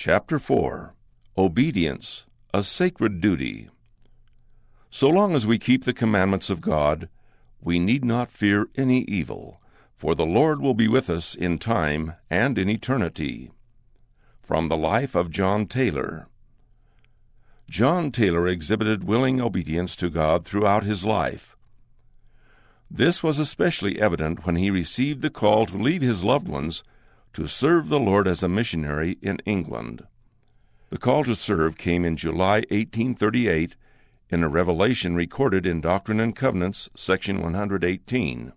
Chapter 4 Obedience, a Sacred Duty. So long as we keep the commandments of God, we need not fear any evil, for the Lord will be with us in time and in eternity. From the life of John Taylor John Taylor exhibited willing obedience to God throughout his life. This was especially evident when he received the call to leave his loved ones to serve the Lord as a missionary in England. The call to serve came in July 1838 in a revelation recorded in Doctrine and Covenants, section 118.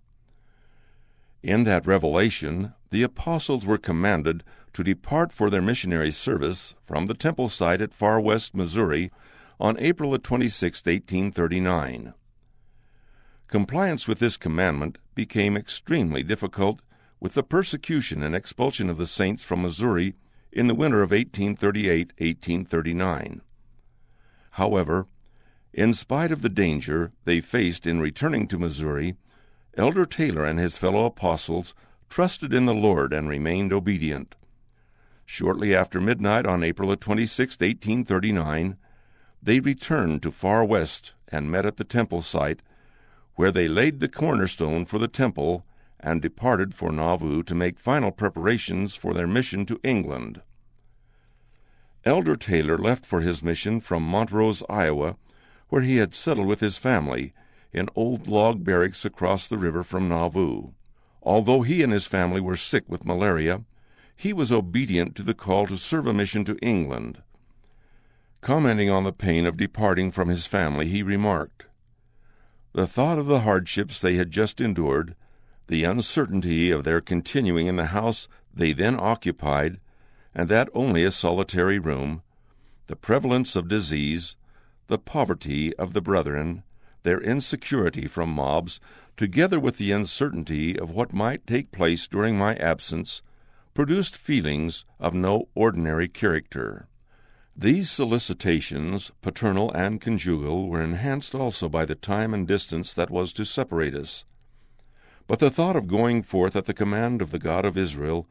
In that revelation, the apostles were commanded to depart for their missionary service from the temple site at Far West, Missouri, on April 26, 1839. Compliance with this commandment became extremely difficult with the persecution and expulsion of the saints from Missouri in the winter of 1838 1839. However, in spite of the danger they faced in returning to Missouri, Elder Taylor and his fellow apostles trusted in the Lord and remained obedient. Shortly after midnight on April 26, 1839, they returned to Far West and met at the temple site, where they laid the cornerstone for the temple and departed for Nauvoo to make final preparations for their mission to England. Elder Taylor left for his mission from Montrose, Iowa, where he had settled with his family in old log barracks across the river from Nauvoo. Although he and his family were sick with malaria, he was obedient to the call to serve a mission to England. Commenting on the pain of departing from his family, he remarked, The thought of the hardships they had just endured the uncertainty of their continuing in the house they then occupied, and that only a solitary room, the prevalence of disease, the poverty of the brethren, their insecurity from mobs, together with the uncertainty of what might take place during my absence, produced feelings of no ordinary character. These solicitations, paternal and conjugal, were enhanced also by the time and distance that was to separate us. But the thought of going forth at the command of the God of Israel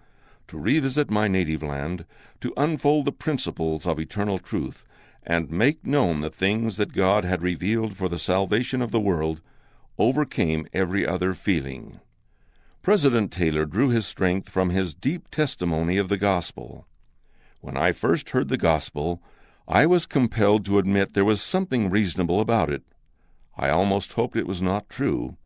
to revisit my native land, to unfold the principles of eternal truth, and make known the things that God had revealed for the salvation of the world, overcame every other feeling. President Taylor drew his strength from his deep testimony of the gospel. When I first heard the gospel, I was compelled to admit there was something reasonable about it. I almost hoped it was not true,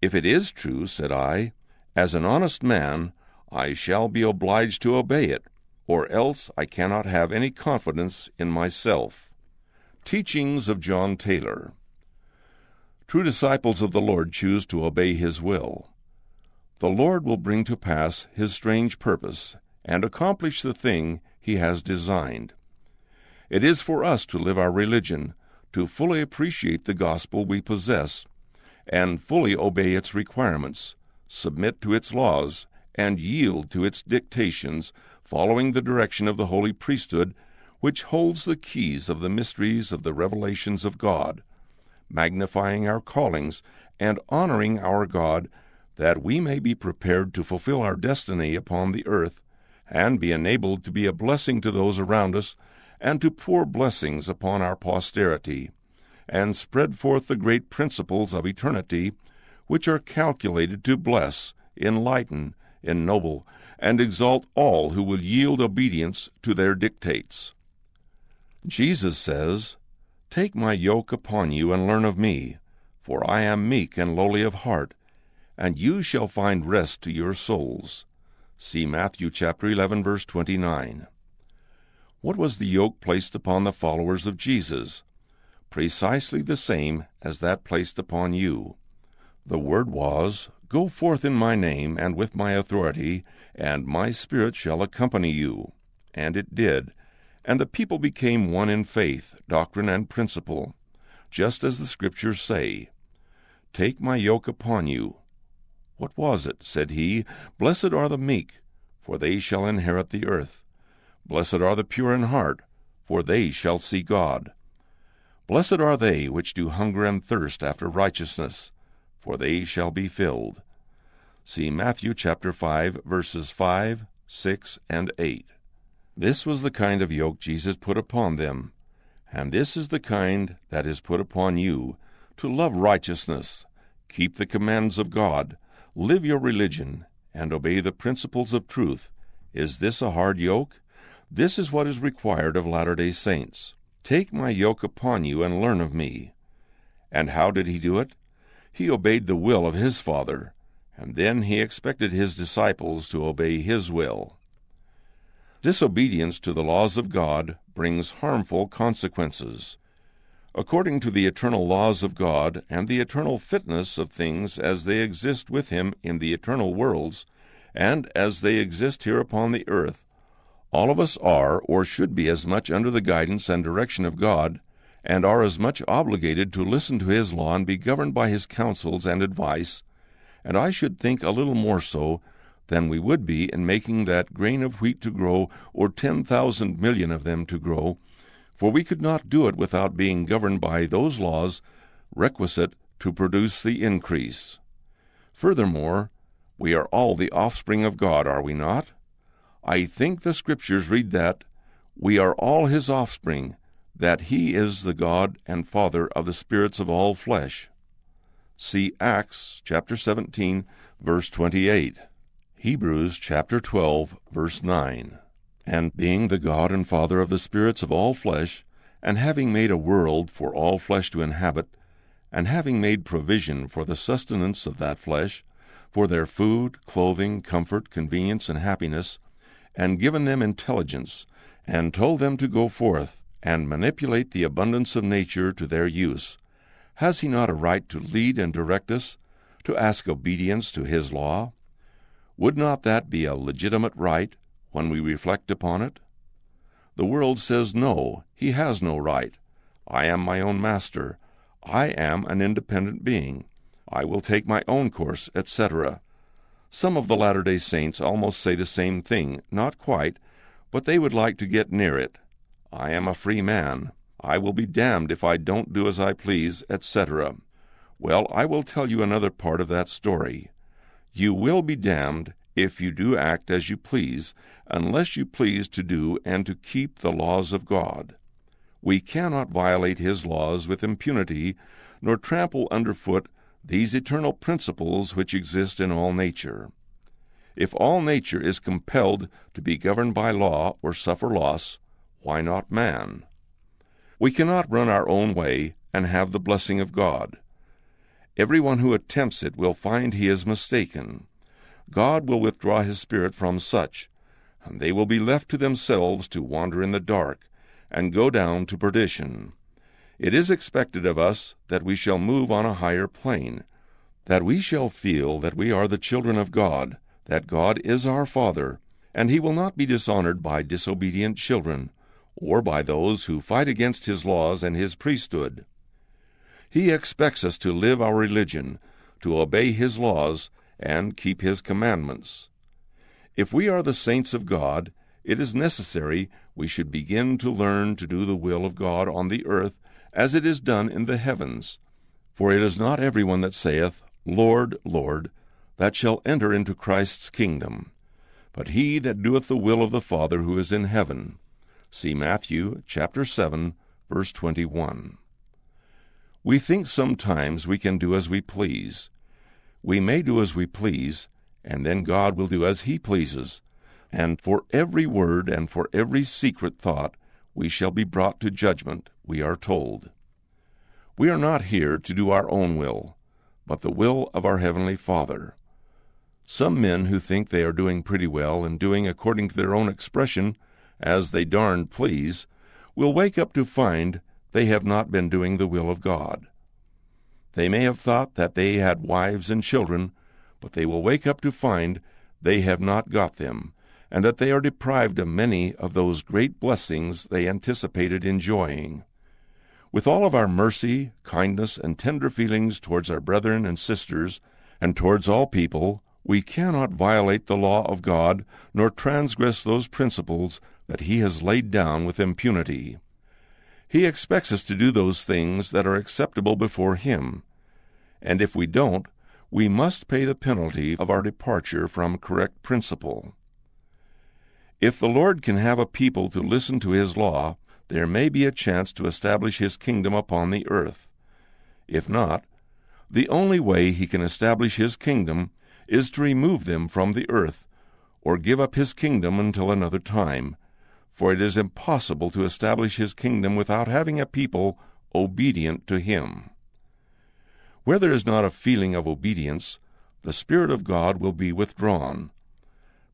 if it is true, said I, as an honest man, I shall be obliged to obey it, or else I cannot have any confidence in myself. Teachings of John Taylor True disciples of the Lord choose to obey his will. The Lord will bring to pass his strange purpose and accomplish the thing he has designed. It is for us to live our religion, to fully appreciate the gospel we possess, and fully obey its requirements, submit to its laws, and yield to its dictations, following the direction of the holy priesthood, which holds the keys of the mysteries of the revelations of God, magnifying our callings and honoring our God, that we may be prepared to fulfill our destiny upon the earth, and be enabled to be a blessing to those around us, and to pour blessings upon our posterity and spread forth the great principles of eternity, which are calculated to bless, enlighten, ennoble, and exalt all who will yield obedience to their dictates. Jesus says, Take my yoke upon you and learn of me, for I am meek and lowly of heart, and you shall find rest to your souls. See Matthew chapter 11 verse 29. What was the yoke placed upon the followers of Jesus? precisely the same as that placed upon you. The word was, Go forth in my name and with my authority, and my spirit shall accompany you. And it did. And the people became one in faith, doctrine, and principle, just as the Scriptures say. Take my yoke upon you. What was it? said he. Blessed are the meek, for they shall inherit the earth. Blessed are the pure in heart, for they shall see God. Blessed are they which do hunger and thirst after righteousness, for they shall be filled. See Matthew chapter 5 verses 5, 6 and 8. This was the kind of yoke Jesus put upon them, and this is the kind that is put upon you to love righteousness, keep the commands of God, live your religion, and obey the principles of truth. Is this a hard yoke? This is what is required of Latter day Saints. Take my yoke upon you and learn of me. And how did he do it? He obeyed the will of his Father, and then he expected his disciples to obey his will. Disobedience to the laws of God brings harmful consequences. According to the eternal laws of God and the eternal fitness of things as they exist with him in the eternal worlds, and as they exist here upon the earth, all of us are, or should be, as much under the guidance and direction of God, and are as much obligated to listen to His law and be governed by His counsels and advice, and I should think a little more so than we would be in making that grain of wheat to grow, or ten thousand million of them to grow, for we could not do it without being governed by those laws requisite to produce the increase. Furthermore, we are all the offspring of God, are we not? I think the scriptures read that we are all his offspring, that he is the God and Father of the spirits of all flesh. See Acts chapter 17 verse 28, Hebrews chapter 12 verse 9. And being the God and Father of the spirits of all flesh, and having made a world for all flesh to inhabit, and having made provision for the sustenance of that flesh, for their food, clothing, comfort, convenience, and happiness, and given them intelligence, and told them to go forth and manipulate the abundance of nature to their use, has he not a right to lead and direct us, to ask obedience to his law? Would not that be a legitimate right when we reflect upon it? The world says no, he has no right. I am my own master. I am an independent being. I will take my own course, etc. Some of the Latter day Saints almost say the same thing, not quite, but they would like to get near it. I am a free man. I will be damned if I don't do as I please, etc. Well, I will tell you another part of that story. You will be damned if you do act as you please, unless you please to do and to keep the laws of God. We cannot violate His laws with impunity, nor trample underfoot these eternal principles which exist in all nature. If all nature is compelled to be governed by law or suffer loss, why not man? We cannot run our own way and have the blessing of God. Everyone who attempts it will find he is mistaken. God will withdraw his spirit from such, and they will be left to themselves to wander in the dark and go down to perdition it is expected of us that we shall move on a higher plane, that we shall feel that we are the children of God, that God is our Father, and He will not be dishonored by disobedient children, or by those who fight against His laws and His priesthood. He expects us to live our religion, to obey His laws, and keep His commandments. If we are the saints of God, it is necessary we should begin to learn to do the will of God on the earth as it is done in the heavens. For it is not every one that saith, Lord, Lord, that shall enter into Christ's kingdom, but he that doeth the will of the Father who is in heaven. See Matthew chapter 7, verse 21. We think sometimes we can do as we please. We may do as we please, and then God will do as he pleases. And for every word and for every secret thought, we shall be brought to judgment, we are told. We are not here to do our own will, but the will of our Heavenly Father. Some men who think they are doing pretty well and doing according to their own expression, as they darn please, will wake up to find they have not been doing the will of God. They may have thought that they had wives and children, but they will wake up to find they have not got them, and that they are deprived of many of those great blessings they anticipated enjoying. With all of our mercy, kindness, and tender feelings towards our brethren and sisters, and towards all people, we cannot violate the law of God, nor transgress those principles that He has laid down with impunity. He expects us to do those things that are acceptable before Him, and if we don't, we must pay the penalty of our departure from correct principle. If the Lord can have a people to listen to his law, there may be a chance to establish his kingdom upon the earth. If not, the only way he can establish his kingdom is to remove them from the earth, or give up his kingdom until another time, for it is impossible to establish his kingdom without having a people obedient to him. Where there is not a feeling of obedience, the Spirit of God will be withdrawn.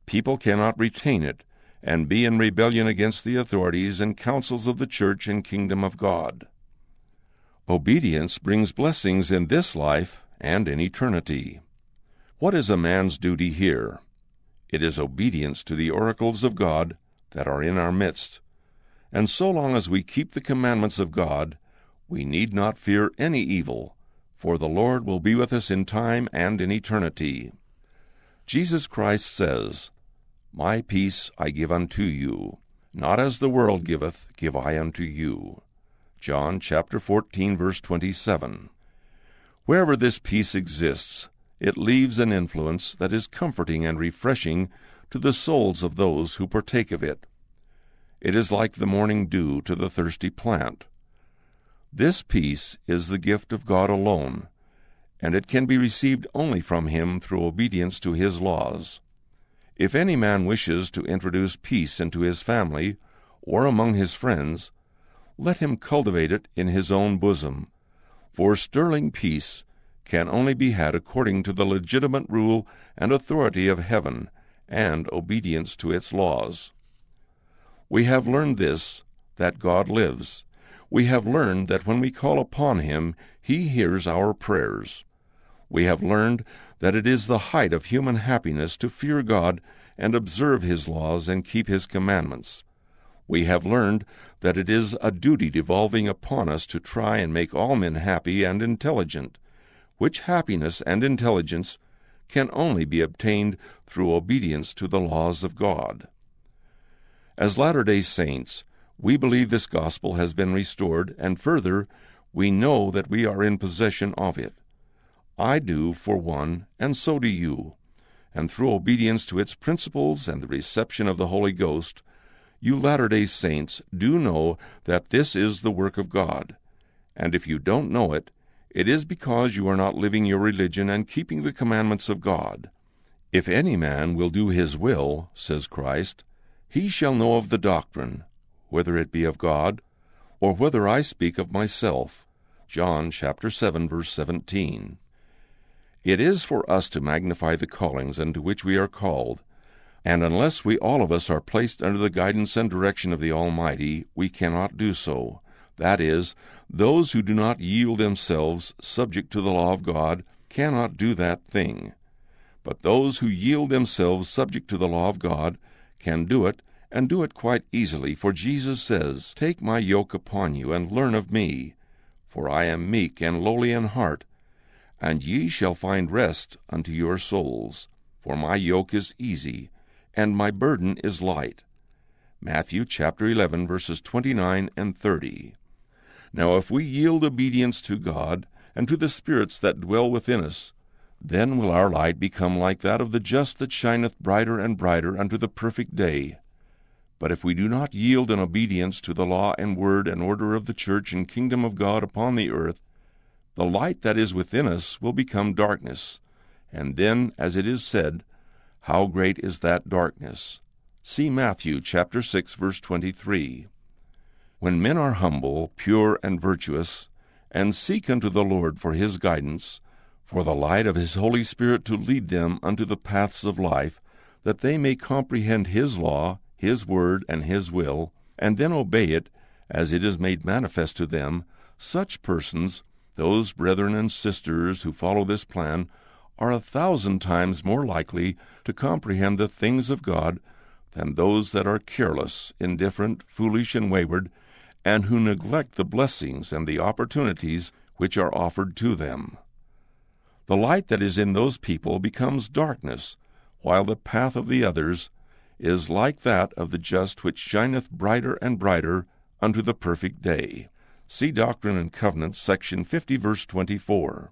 People cannot retain it and be in rebellion against the authorities and councils of the church and kingdom of God. Obedience brings blessings in this life and in eternity. What is a man's duty here? It is obedience to the oracles of God that are in our midst. And so long as we keep the commandments of God, we need not fear any evil, for the Lord will be with us in time and in eternity. Jesus Christ says, my peace I give unto you, not as the world giveth, give I unto you. John chapter 14 verse 27. Wherever this peace exists, it leaves an influence that is comforting and refreshing to the souls of those who partake of it. It is like the morning dew to the thirsty plant. This peace is the gift of God alone, and it can be received only from Him through obedience to His laws. If any man wishes to introduce peace into his family or among his friends, let him cultivate it in his own bosom. For sterling peace can only be had according to the legitimate rule and authority of heaven and obedience to its laws. We have learned this, that God lives. We have learned that when we call upon Him, He hears our prayers. We have learned that it is the height of human happiness to fear God and observe His laws and keep His commandments. We have learned that it is a duty devolving upon us to try and make all men happy and intelligent, which happiness and intelligence can only be obtained through obedience to the laws of God. As Latter day Saints, we believe this gospel has been restored, and further, we know that we are in possession of it. I do for one, and so do you. And through obedience to its principles and the reception of the Holy Ghost, you Latter day Saints do know that this is the work of God. And if you don't know it, it is because you are not living your religion and keeping the commandments of God. If any man will do his will, says Christ, he shall know of the doctrine, whether it be of God, or whether I speak of myself. John chapter 7 verse 17. It is for us to magnify the callings unto which we are called, and unless we all of us are placed under the guidance and direction of the Almighty, we cannot do so. That is, those who do not yield themselves subject to the law of God cannot do that thing. But those who yield themselves subject to the law of God can do it, and do it quite easily, for Jesus says, Take my yoke upon you, and learn of me, for I am meek and lowly in heart, and ye shall find rest unto your souls. For my yoke is easy, and my burden is light. Matthew chapter 11, verses 29 and 30. Now, if we yield obedience to God and to the spirits that dwell within us, then will our light become like that of the just that shineth brighter and brighter unto the perfect day. But if we do not yield in obedience to the law and word and order of the church and kingdom of God upon the earth, the light that is within us will become darkness. And then, as it is said, how great is that darkness? See Matthew chapter 6 verse 23. When men are humble, pure and virtuous, and seek unto the Lord for his guidance, for the light of his holy spirit to lead them unto the paths of life, that they may comprehend his law, his word and his will, and then obey it as it is made manifest to them, such persons those brethren and sisters who follow this plan are a thousand times more likely to comprehend the things of God than those that are careless, indifferent, foolish, and wayward, and who neglect the blessings and the opportunities which are offered to them. The light that is in those people becomes darkness, while the path of the others is like that of the just which shineth brighter and brighter unto the perfect day. See Doctrine and Covenants, section 50, verse 24.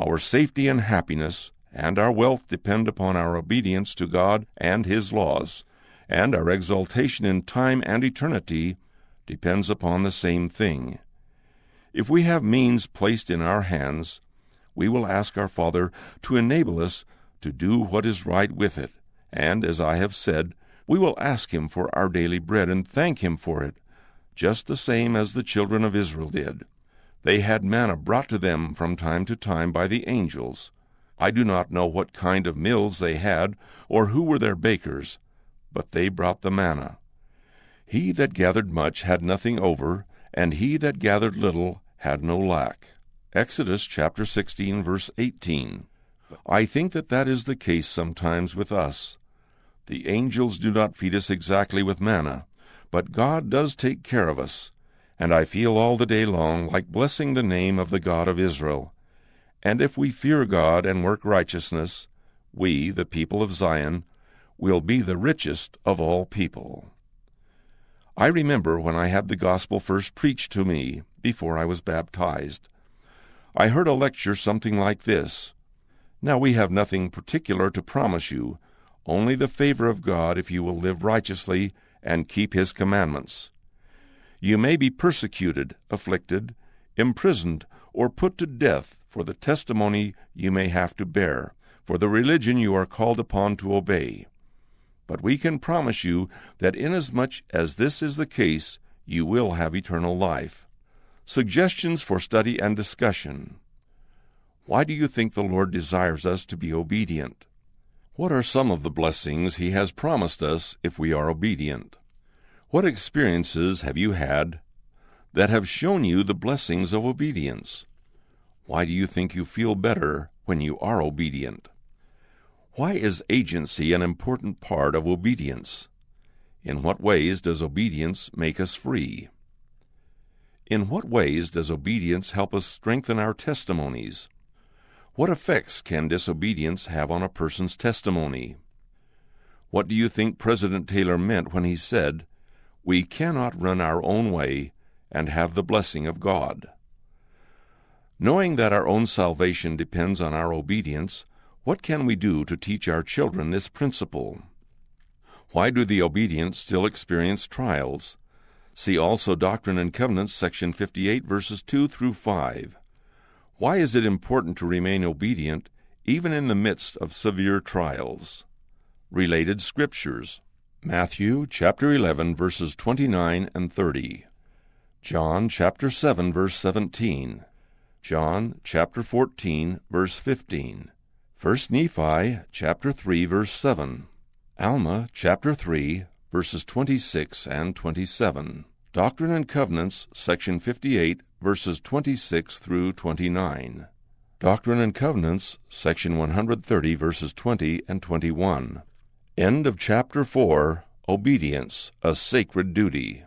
Our safety and happiness and our wealth depend upon our obedience to God and His laws, and our exaltation in time and eternity depends upon the same thing. If we have means placed in our hands, we will ask our Father to enable us to do what is right with it, and, as I have said, we will ask Him for our daily bread and thank Him for it, just the same as the children of Israel did. They had manna brought to them from time to time by the angels. I do not know what kind of mills they had, or who were their bakers, but they brought the manna. He that gathered much had nothing over, and he that gathered little had no lack. Exodus chapter 16, verse 18. I think that that is the case sometimes with us. The angels do not feed us exactly with manna, but God does take care of us, and I feel all the day long like blessing the name of the God of Israel. And if we fear God and work righteousness, we, the people of Zion, will be the richest of all people. I remember when I had the gospel first preached to me before I was baptized. I heard a lecture something like this Now we have nothing particular to promise you, only the favor of God if you will live righteously and keep his commandments. You may be persecuted, afflicted, imprisoned, or put to death for the testimony you may have to bear, for the religion you are called upon to obey. But we can promise you that inasmuch as this is the case, you will have eternal life. Suggestions for study and discussion. Why do you think the Lord desires us to be obedient? What are some of the blessings He has promised us if we are obedient? What experiences have you had that have shown you the blessings of obedience? Why do you think you feel better when you are obedient? Why is agency an important part of obedience? In what ways does obedience make us free? In what ways does obedience help us strengthen our testimonies? What effects can disobedience have on a person's testimony? What do you think President Taylor meant when he said, we cannot run our own way and have the blessing of God. Knowing that our own salvation depends on our obedience, what can we do to teach our children this principle? Why do the obedient still experience trials? See also Doctrine and Covenants, section 58, verses 2 through 5. Why is it important to remain obedient even in the midst of severe trials? Related Scriptures Matthew chapter 11 verses 29 and 30. John chapter 7 verse 17. John chapter 14 verse 15. 1 Nephi chapter 3 verse 7. Alma chapter 3 verses 26 and 27. Doctrine and Covenants section 58 verses 26 through 29. Doctrine and Covenants section 130 verses 20 and 21. End of chapter 4 Obedience, a Sacred Duty.